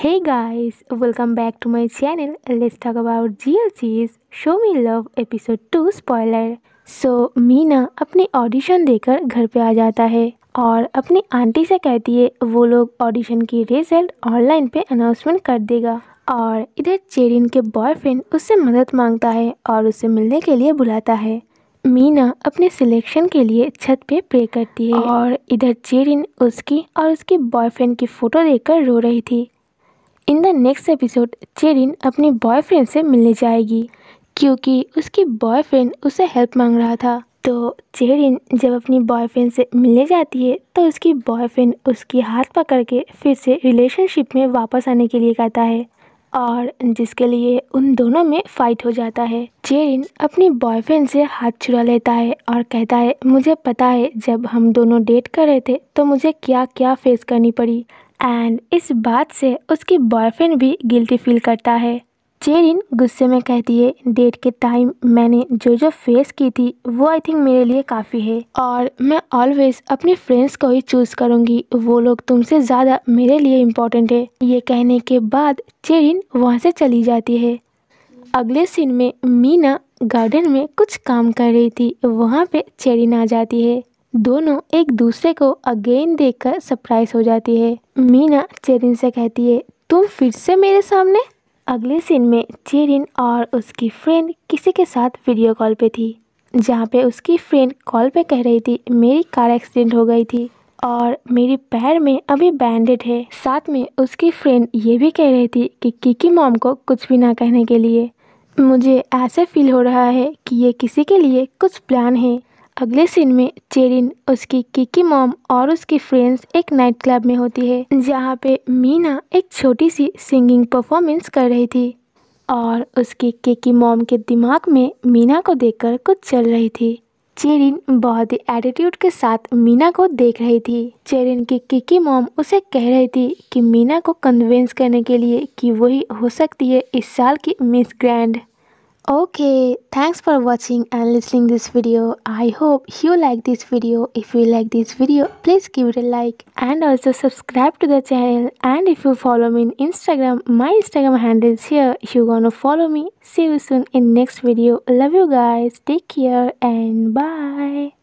Hey guys, welcome back to my channel. Let's talk about GLC's Show Me Love episode 2 spoiler. सो मीना अपने audition देकर घर पे आ जाता है और अपनी आंटी से कहती है वो लोग ऑडिशन की रिजल्ट ऑनलाइन पे अनाउंसमेंट कर देगा और इधर चेरिन के बॉयफ्रेंड उससे मदद मांगता है और उसे मिलने के लिए बुलाता है मीना अपने सिलेक्शन के लिए छत पे प्रे करती है और इधर चेरिन उसकी और उसके बॉयफ्रेंड की फ़ोटो देखकर रो रही थी in the next episode Cherin अपने बॉयफ्रेंड से मिलने जाएगी क्योंकि उसकी बॉयफ्रेंड उसे हेल्प मांग रहा था तो चेरिन जब अपनी बॉयफ्रेंड से मिलने जाती है तो उसकी बॉयफ्रेंड उसकी हाथ पकड़ के फिर से रिलेशनशिप में वापस आने के लिए कहता है और जिसके लिए उन दोनों में फाइट हो जाता है चेरिन अपनी बॉयफ्रेंड से हाथ छुड़ा लेता है और कहता है मुझे पता है जब हम दोनों डेट कर रहे थे तो मुझे क्या क्या फेस करनी पड़ी एंड इस बात से उसकी बॉयफ्रेंड भी गिल्टी फील करता है चेरिन गुस्से में कहती है डेट के टाइम मैंने जो जो फेस की थी वो आई थिंक मेरे लिए काफ़ी है और मैं ऑलवेज अपने फ्रेंड्स को ही चूज़ करूँगी वो लोग तुमसे ज़्यादा मेरे लिए इम्पोर्टेंट है ये कहने के बाद चेरिन वहाँ से चली जाती है अगले सीन में मीना गार्डन में कुछ काम कर रही थी वहाँ पे चेरिन आ जाती है दोनों एक दूसरे को अगेन देखकर सरप्राइज हो जाती है मीना चेरिन से कहती है तुम फिर से मेरे सामने अगले सीन में चेरिन और उसकी फ्रेंड किसी के साथ वीडियो कॉल पे थी जहाँ पे उसकी फ्रेंड कॉल पे कह रही थी मेरी कार एक्सीडेंट हो गई थी और मेरी पैर में अभी बैंडेड है साथ में उसकी फ्रेंड ये भी कह रही थी कि किकी मॉम को कुछ भी ना कहने के लिए मुझे ऐसे फील हो रहा है कि ये किसी के लिए कुछ प्लान है अगले सीन में चेरिन उसकी किकी मॉम और उसकी फ्रेंड्स एक नाइट क्लब में होती है जहाँ पे मीना एक छोटी सी सिंगिंग परफॉर्मेंस कर रही थी और उसकी केकी मॉम के दिमाग में मीना को देखकर कुछ चल रही थी चेरिन बहुत ही एटीट्यूड के साथ मीना को देख रही थी चेरिन की किकी मॉम उसे कह रही थी कि मीना को कन्विंस करने के लिए कि वही हो सकती है इस साल की miss grand Okay, thanks for watching and listening this video. I hope you like this video. If you like this video, please give it a like and also subscribe to the channel. And if you follow me on Instagram, my Instagram handle is here. If you gonna follow me, see you soon in next video. Love you guys. Take care and bye.